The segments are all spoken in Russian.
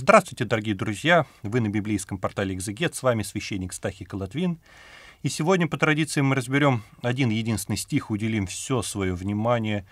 Здравствуйте, дорогие друзья! Вы на библейском портале «Экзегет», с вами священник Стахи Колотвин. И сегодня, по традиции, мы разберем один единственный стих, уделим все свое внимание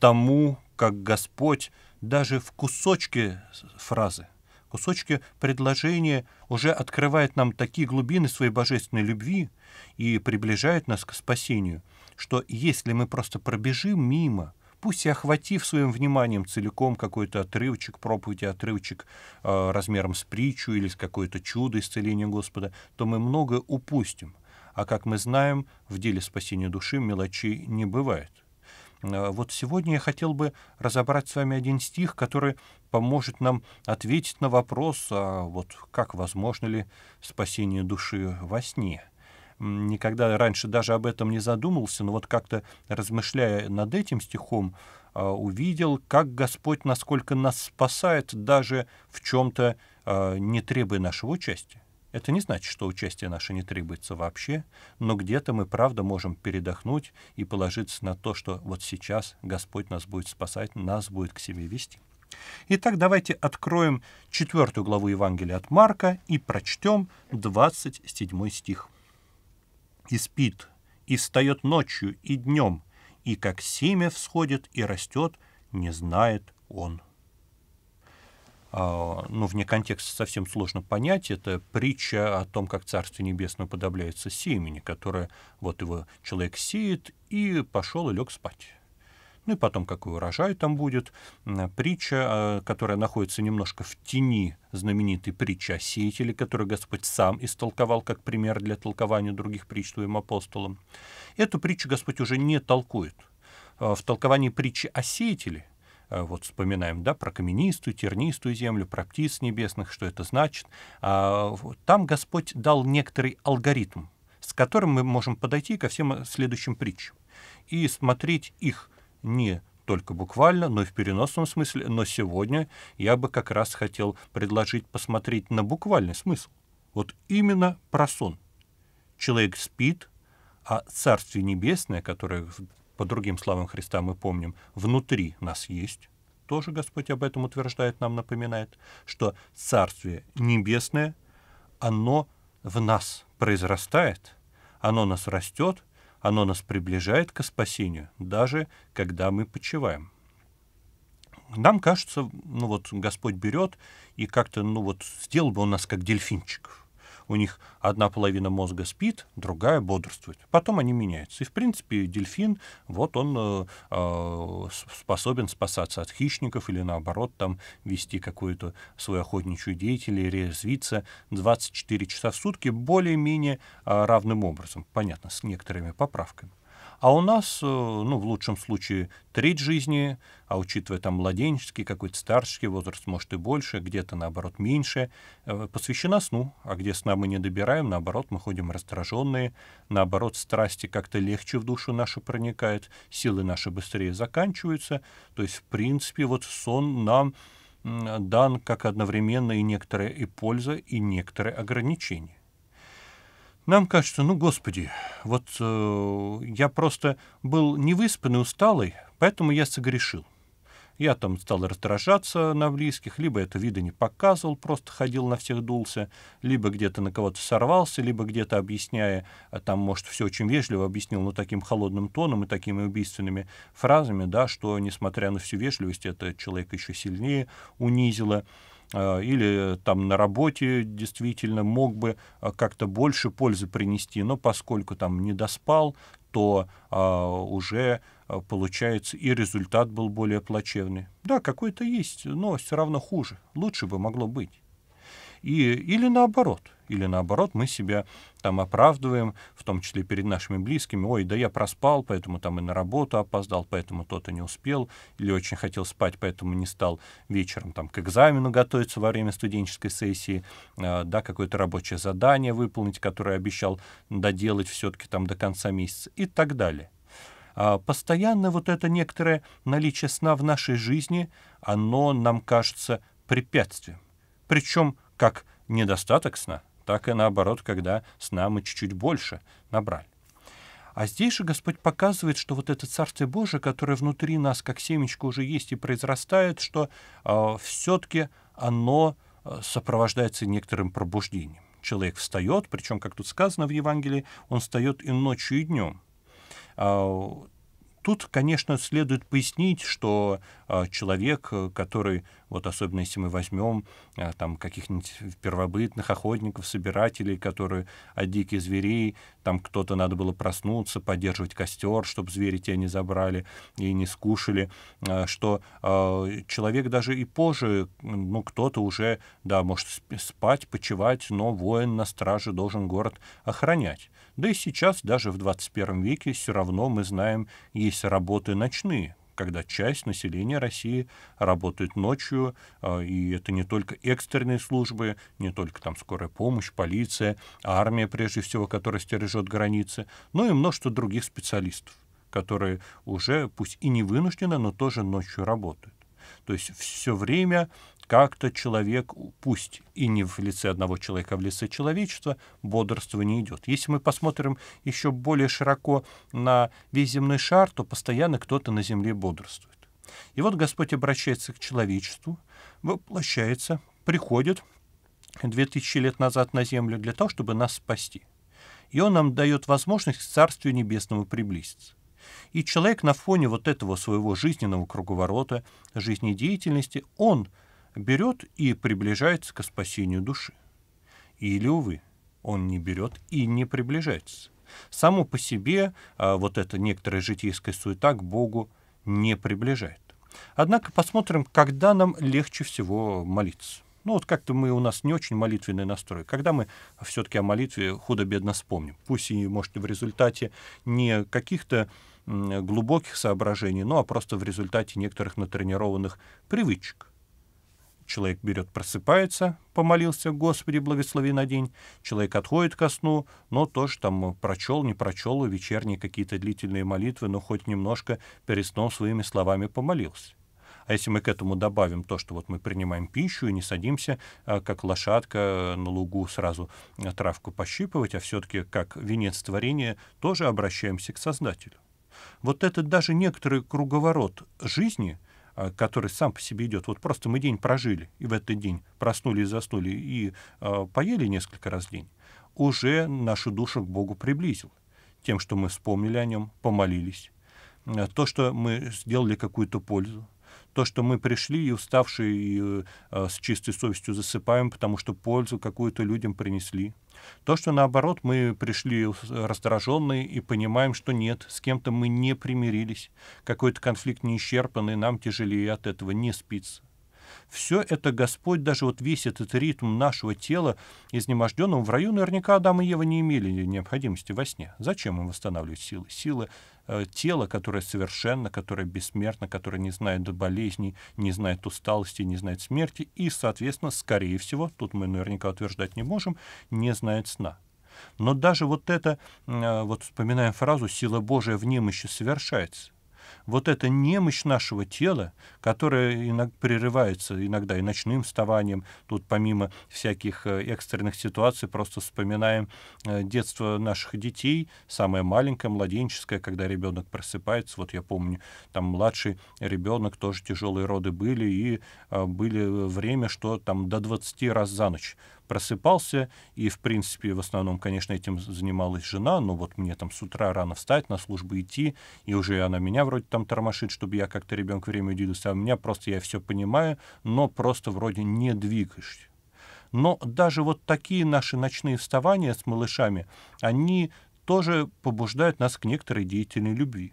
тому, как Господь даже в кусочке фразы, кусочке предложения уже открывает нам такие глубины своей божественной любви и приближает нас к спасению, что если мы просто пробежим мимо – пусть и охватив своим вниманием целиком какой-то отрывчик проповеди, отрывчик э, размером с притчу или с какое-то чудо исцеления Господа, то мы многое упустим. А как мы знаем, в деле спасения души мелочи не бывает. Э, вот сегодня я хотел бы разобрать с вами один стих, который поможет нам ответить на вопрос, а вот как возможно ли спасение души во сне – никогда раньше даже об этом не задумался, но вот как-то размышляя над этим стихом, а, увидел, как Господь, насколько нас спасает, даже в чем-то а, не требуя нашего участия. Это не значит, что участие наше не требуется вообще, но где-то мы, правда, можем передохнуть и положиться на то, что вот сейчас Господь нас будет спасать, нас будет к себе вести. Итак, давайте откроем четвертую главу Евангелия от Марка и прочтем 27 стих и спит, и встает ночью и днем, и как семя всходит и растет, не знает он. А, ну, вне контекста совсем сложно понять. Это притча о том, как Царство Небесное подобляется семени, которое вот его человек сеет и пошел и лег спать ну и потом какой урожай там будет. Притча, а, которая находится немножко в тени знаменитой притчи о сеятеле, которую Господь сам истолковал как пример для толкования других притч твоим апостолам. Эту притчу Господь уже не толкует. А, в толковании притчи о сеятеле а, – вот вспоминаем, да, про каменистую, тернистую землю, про птиц небесных, что это значит. Там Господь дал некоторый алгоритм, с которым мы можем подойти ко всем следующим притчам и смотреть их не только буквально, но и в переносном смысле. Но сегодня я бы как раз хотел предложить посмотреть на буквальный смысл. Вот именно про сон. Человек спит, а Царствие Небесное, которое, по другим словам Христа, мы помним, внутри нас есть, тоже Господь об этом утверждает, нам напоминает, что Царствие Небесное, оно в нас произрастает, оно нас растет, оно нас приближает к спасению, даже когда мы почиваем. Нам кажется, ну вот Господь берет и как-то, ну вот, сделал бы он нас как дельфинчиков у них одна половина мозга спит, другая бодрствует. Потом они меняются. И, в принципе, дельфин, вот он э, э способен спасаться от хищников или, наоборот, там вести какую-то свою охотничью деятельность, резвиться 24 часа в сутки более-менее э, равным образом. Понятно, с некоторыми поправками. А у нас, э, ну, в лучшем случае, треть жизни, а учитывая там младенческий, какой-то старческий возраст, может и больше, где-то, наоборот, меньше, э, посвящена сну. А где сна мы не добираем, наоборот, мы ходим раздраженные, наоборот, страсти как-то легче в душу нашу проникают, силы наши быстрее заканчиваются. То есть, в принципе, вот сон нам дан как одновременно и некоторая и польза, и некоторые ограничения. Нам кажется, ну, Господи, вот э, я просто был невыспанный, усталый, поэтому я согрешил. Я там стал раздражаться на близких, либо это вида не показывал, просто ходил на всех дулся, либо где-то на кого-то сорвался, либо где-то объясняя, а там, может, все очень вежливо объяснил, но таким холодным тоном и такими убийственными фразами, да, что, несмотря на всю вежливость, это человек еще сильнее унизило. Э, или э, там на работе действительно мог бы э, как-то больше пользы принести, но поскольку там не доспал, то а, уже получается и результат был более плачевный. Да, какой-то есть, но все равно хуже. Лучше бы могло быть. И, или наоборот, или наоборот, мы себя там оправдываем, в том числе перед нашими близкими. Ой, да я проспал, поэтому там и на работу опоздал, поэтому тот то не успел. Или очень хотел спать, поэтому не стал вечером там к экзамену готовиться во время студенческой сессии. А, да, какое-то рабочее задание выполнить, которое обещал доделать все-таки там до конца месяца и так далее. А, постоянно вот это некоторое наличие сна в нашей жизни, оно нам кажется препятствием. Причем как недостаток сна – так и наоборот, когда сна мы чуть-чуть больше набрали. А здесь же Господь показывает, что вот это Царствие Божие, которое внутри нас, как семечко, уже есть и произрастает, что а, э, все-таки оно сопровождается некоторым пробуждением. Человек встает, причем, как тут сказано в Евангелии, он встает и ночью, и днем. Э, а, тут, конечно, следует пояснить, что э, человек, который вот особенно если мы возьмем э, там каких-нибудь первобытных охотников, собирателей, которые от диких зверей, там кто-то надо было проснуться, поддерживать костер, чтобы звери те не забрали и не скушали, э, что э, человек даже и позже, ну, кто-то уже, да, может спать, почевать, но воин на страже должен город охранять. Да и сейчас, даже в 21 веке, все равно мы знаем, есть работы ночные, когда часть населения России работает ночью, а, и это не только экстренные службы, не только там скорая помощь, полиция, армия, прежде всего, которая стережет границы, но и множество других специалистов, которые уже, пусть и не вынуждены, но тоже ночью работают. То есть все время как-то человек, пусть и не в лице одного человека, а в лице человечества, бодрство не идет. Если мы посмотрим еще более широко на весь земной шар, то постоянно кто-то на земле бодрствует. И вот Господь обращается к человечеству, воплощается, приходит 2000 лет назад на землю для того, чтобы нас спасти. И Он нам дает возможность к Царствию Небесному приблизиться. И человек на фоне вот этого своего жизненного круговорота, жизнедеятельности, он – берет и приближается к спасению души. Или, увы, он не берет и не приближается. Само по себе а, вот эта некоторая житейская суета к Богу не приближает. Однако посмотрим, когда нам легче всего молиться. Ну вот как-то мы у нас не очень молитвенный настрой. Когда мы все-таки о молитве худо-бедно вспомним, пусть и, может, в результате не каких-то глубоких соображений, ну а просто в результате некоторых натренированных привычек. Человек берет, просыпается, помолился, Господи, благослови на день. Человек отходит ко сну, но тоже там прочел, не прочел, вечерние какие-то длительные молитвы, но хоть немножко перед сном своими словами помолился. А если мы к этому добавим то, что вот мы принимаем пищу и не садимся, а, как лошадка э, на лугу сразу э, травку пощипывать, а все-таки как венец творения тоже обращаемся к Создателю. Вот этот даже некоторый круговорот жизни — а, который сам по себе идет. Вот просто мы день прожили, и в этот день проснулись, заснули и э, поели несколько раз в день, уже нашу душу к Богу приблизил. Тем, что мы вспомнили о нем, помолились. А, то, что мы сделали какую-то пользу, то, что мы пришли и уставшие, и э, э, с чистой совестью засыпаем, потому что пользу какую-то людям принесли. То, что наоборот, мы пришли э, раздраженные и понимаем, что нет, с кем-то мы не примирились, какой-то конфликт не исчерпан, и нам тяжелее от этого не спится. Все это Господь, даже вот весь этот ритм нашего тела, изнеможденного в раю, наверняка Адам и Ева не имели необходимости во сне. Зачем им восстанавливать силы? Силы Э, тело, которое совершенно, которое бессмертно, которое не знает болезней, не знает усталости, не знает смерти и, соответственно, скорее всего, тут мы наверняка утверждать не можем, не знает сна. Но даже вот это, э, вот вспоминаем фразу «сила Божия в нем еще совершается», вот эта немощь нашего тела, которая иногда прерывается иногда и ночным вставанием, тут помимо всяких э, экстренных ситуаций просто вспоминаем э, детство наших детей, самое маленькое, младенческое, когда ребенок просыпается, вот я помню, там младший ребенок, тоже тяжелые роды были, и э, были время, что там до 20 раз за ночь просыпался, и, в принципе, в основном, конечно, этим занималась жена, но вот мне там с утра рано встать, на службу идти, и уже она меня вроде там тормошит, чтобы я как-то ребенку время уделился, а у меня просто, я все понимаю, но просто вроде не двигаешься. Но даже вот такие наши ночные вставания с малышами, они тоже побуждают нас к некоторой деятельной любви.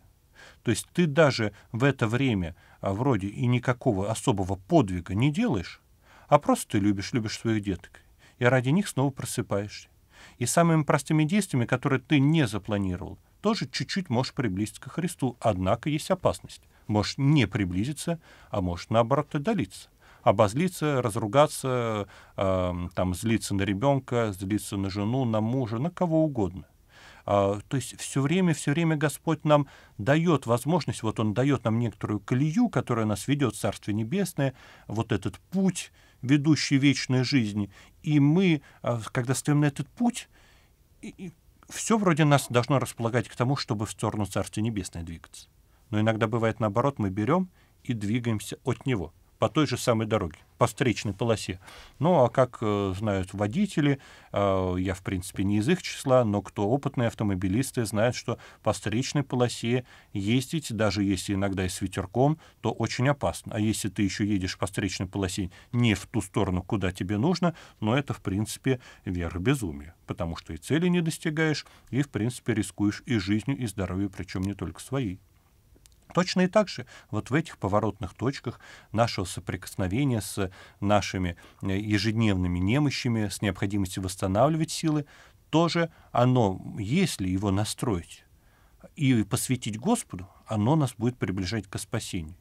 То есть ты даже в это время а, вроде и никакого особого подвига не делаешь, а просто ты любишь, любишь своих деток и ради них снова просыпаешься. И самыми простыми действиями, которые ты не запланировал, тоже чуть-чуть можешь приблизиться к Христу, однако есть опасность. Можешь не приблизиться, а можешь наоборот отдалиться обозлиться, разругаться, э, там, злиться на ребенка, злиться на жену, на мужа, на кого угодно. Э, то есть все время, все время Господь нам дает возможность, вот Он дает нам некоторую колею, которая нас ведет в Царствие Небесное, вот этот путь, ведущий вечной жизни, и мы, э, когда стоим на этот путь, и все вроде нас должно располагать к тому, чтобы в сторону Царства Небесное двигаться. Но иногда бывает наоборот, мы берем и двигаемся от него — по той же самой дороге, по встречной полосе. Ну, а как э, знают водители, э, я, в принципе, не из их числа, но кто опытные автомобилисты знают, что по встречной полосе ездить, даже если иногда и с ветерком, то очень опасно. А если ты еще едешь по встречной полосе не в ту сторону, куда тебе нужно, но это, в принципе, вера безумия, потому что и цели не достигаешь, и, в принципе, рискуешь и жизнью, и здоровью, причем не только своей. Точно и так же вот в этих поворотных точках нашего соприкосновения с нашими э, ежедневными немощами, с необходимостью восстанавливать силы, тоже оно, если его настроить и посвятить Господу, оно нас будет приближать к спасению.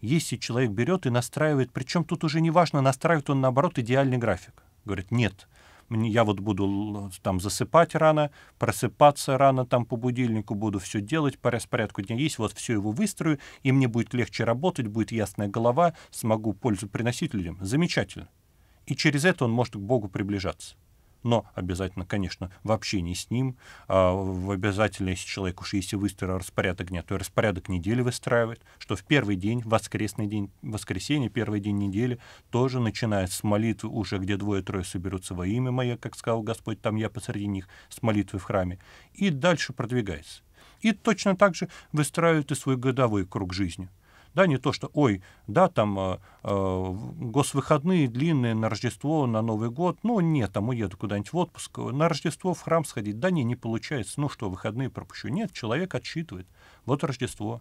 Если человек берет и настраивает, причем тут уже не важно, настраивает он наоборот идеальный график. Говорит, нет, я вот буду там засыпать рано, просыпаться рано, там по будильнику буду все делать, по распорядку дня есть, вот все его выстрою, и мне будет легче работать, будет ясная голова, смогу пользу приносить людям. Замечательно. И через это он может к Богу приближаться но обязательно, конечно, в общении с ним, а, в обязательность человек уж если выстроил распорядок дня, то распорядок недели выстраивает, что в первый день, воскресный день, воскресенье, первый день недели, тоже начинает с молитвы уже, где двое-трое соберутся во имя мое, как сказал Господь, там я посреди них, с молитвы в храме, и дальше продвигается. И точно так же выстраивает и свой годовой круг жизни — да, не то, что, ой, да, там э, э, госвыходные длинные на Рождество, на Новый год, ну, нет, там уеду куда-нибудь в отпуск, на Рождество в храм сходить, да, не, не получается, ну что, выходные пропущу. Нет, человек отсчитывает. Вот Рождество,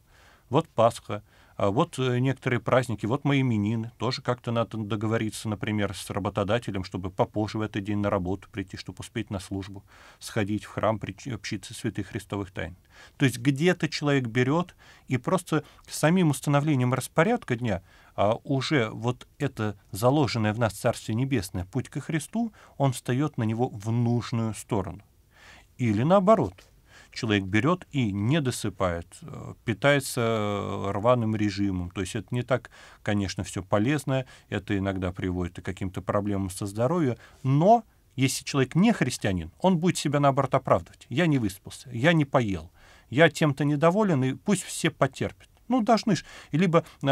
вот Пасха, а вот э, некоторые праздники, вот мои именины, тоже как-то надо договориться, например, с работодателем, чтобы попозже в этот день на работу прийти, чтобы успеть на службу, сходить в храм, общиться святых христовых тайн. То есть где-то человек берет, и просто самим установлением распорядка дня а уже вот это заложенное в нас Царствие Небесное, путь ко Христу, он встает на него в нужную сторону. Или наоборот — человек берет и не досыпает, э, питается э, рваным режимом. То есть это не так, конечно, все полезное. это иногда приводит к каким-то проблемам со здоровьем, но если человек не христианин, он будет себя, наоборот, оправдывать. Я не выспался, я не поел, я тем-то недоволен, и пусть все потерпят. Ну, должны ж. Либо э,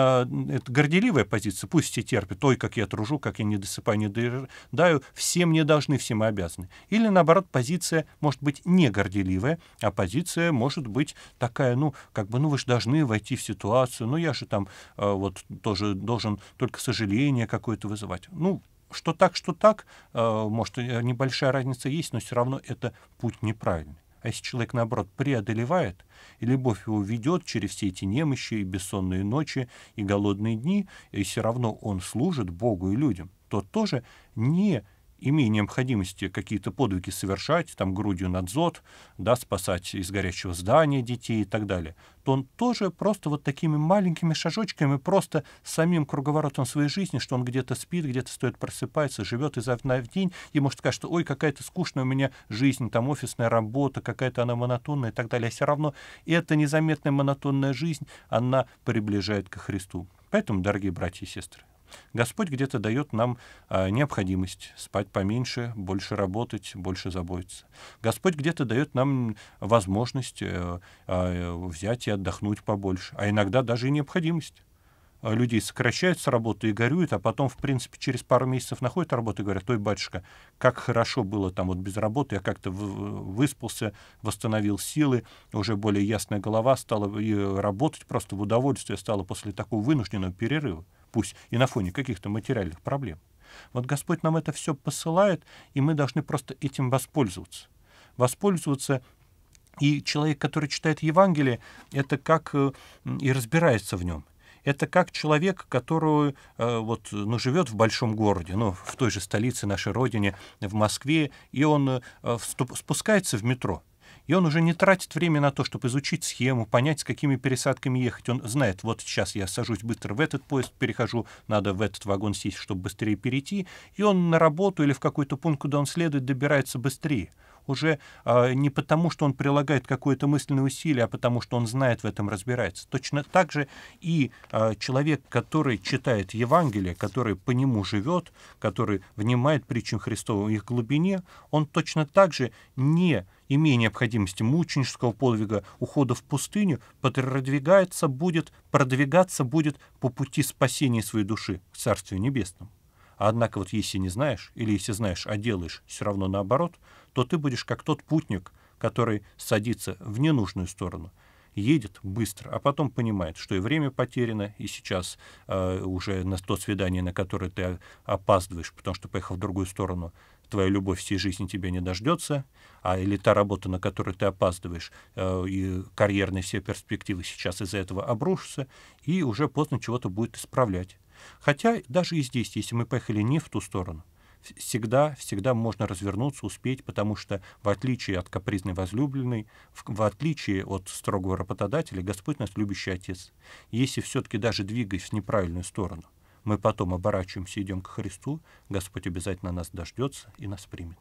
это горделивая позиция, пусть все терпят, ой, как я тружу, как я не досыпаю, не доедаю, все мне должны, все мы обязаны. Или, наоборот, позиция может быть не горделивая, а позиция может быть такая, ну, как бы, ну, вы же должны войти в ситуацию, ну, я же там э, вот тоже должен только сожаление какое-то вызывать. Ну, что так, что так, а, э, может, небольшая разница есть, но все равно это путь неправильный. А если человек, наоборот, преодолевает, и любовь его ведет через все эти немощи и бессонные ночи, и голодные дни, и все равно он служит Богу и людям, то тоже не имея необходимости какие-то подвиги совершать, там грудью надзот, да, спасать из горячего здания детей и так далее, то он тоже просто вот такими маленькими шажочками, просто самим круговоротом своей жизни, что он где-то спит, где-то стоит просыпается, живет изо дня в день, и может кажется, ой, какая-то скучная у меня жизнь, там офисная работа, какая-то она монотонная и так далее. А все равно эта незаметная монотонная жизнь, она приближает ко Христу. Поэтому, дорогие братья и сестры, Господь где-то дает нам а, необходимость спать поменьше, больше работать, больше заботиться. Господь где-то дает нам возможность э, а, э, взять и отдохнуть побольше, а иногда даже и необходимость. Э, людей сокращают с работы и горюют, а потом, в принципе, через пару месяцев находят работу и говорят, ой, батюшка, как хорошо было там вот без работы, я как-то выспался, восстановил силы, уже более ясная голова стала и работать просто в удовольствие стало после такого вынужденного перерыва, пусть и на фоне каких-то материальных проблем. Вот Господь нам это все посылает, и мы должны просто этим воспользоваться. Воспользоваться и человек, который читает Евангелие, это как э, и разбирается в нем это как человек, который э, вот, ну, живет в большом городе, ну, в той же столице нашей Родине, в Москве, и он э, спускается в метро. И он уже не тратит время на то, чтобы изучить схему, понять, с какими пересадками ехать. Он знает, вот сейчас я сажусь быстро в этот поезд, перехожу, надо в этот вагон сесть, чтобы быстрее перейти. И он на работу или в какой-то пункт, куда он следует, добирается быстрее уже э, не потому, что он прилагает какое-то мысленное усилие, а потому, что он знает в этом, разбирается. Точно так же и э, человек, который читает Евангелие, который по нему живет, который внимает причин Христова в их глубине, он точно так же не имея необходимости мученического подвига, ухода в пустыню, продвигается будет, продвигаться будет по пути спасения своей души к Царствию Небесному. Однако вот если не знаешь, или если знаешь, а делаешь все равно наоборот, то ты будешь как тот путник, который садится в ненужную сторону, едет быстро, а потом понимает, что и время потеряно, и сейчас э, уже на то свидание, на которое ты опаздываешь, потому что поехал в другую сторону, твоя любовь всей жизни тебя не дождется, а или та работа, на которую ты опаздываешь, э, и карьерные все перспективы сейчас из-за этого обрушатся, и уже поздно чего-то будет исправлять. Хотя даже и здесь, если мы поехали не в ту сторону, всегда, всегда можно развернуться, успеть, потому что в отличие от капризной возлюбленной, в, в отличие от строгого работодателя, Господь нас любящий Отец. Если все-таки даже двигаясь в неправильную сторону, мы потом оборачиваемся и идем к Христу, Господь обязательно нас дождется и нас примет.